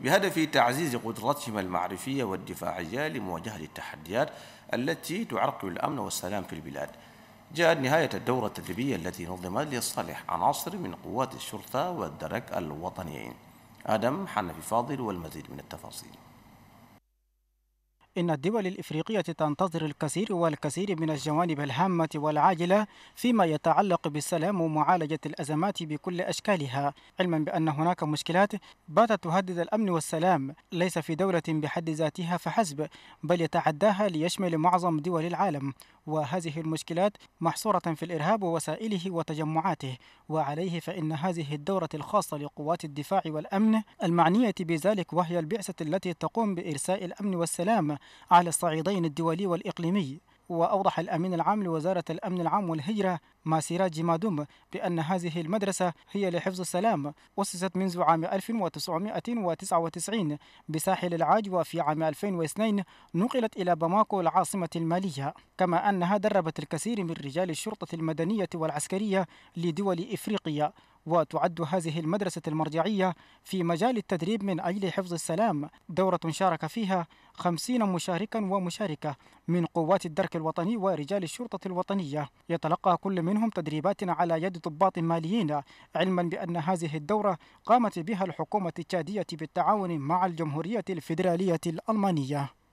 بهدف تعزيز قدرتهما المعرفية والدفاعية لمواجهة التحديات التي تعرقل الأمن والسلام في البلاد جاءت نهاية الدورة التدريبية التي نظمت لصالح عناصر من قوات الشرطة والدرك الوطنيين آدم حنفي فاضل والمزيد من التفاصيل إن الدول الإفريقية تنتظر الكثير والكثير من الجوانب الهامة والعاجلة فيما يتعلق بالسلام ومعالجة الأزمات بكل أشكالها علما بأن هناك مشكلات باتت تهدد الأمن والسلام ليس في دولة بحد ذاتها فحسب بل يتعداها ليشمل معظم دول العالم وهذه المشكلات محصورة في الإرهاب ووسائله وتجمعاته وعليه فإن هذه الدورة الخاصة لقوات الدفاع والأمن المعنية بذلك وهي البعثة التي تقوم بإرساء الأمن والسلام على الصعيدين الدولي والإقليمي وأوضح الأمين العام لوزارة الأمن العام والهجرة ماسيرا جيمادوم بأن هذه المدرسة هي لحفظ السلام أسست منذ عام 1999 بساحل العاج وفي عام 2002 نقلت إلى باماكو العاصمة المالية كما أنها دربت الكثير من رجال الشرطة المدنية والعسكرية لدول إفريقيا وتعد هذه المدرسة المرجعية في مجال التدريب من أجل حفظ السلام دورة شارك فيها خمسين مشاركا ومشاركة من قوات الدرك الوطني ورجال الشرطة الوطنية يتلقى كل منهم تدريبات على يد ضباط ماليين علما بأن هذه الدورة قامت بها الحكومة التشادية بالتعاون مع الجمهورية الفيدرالية الألمانية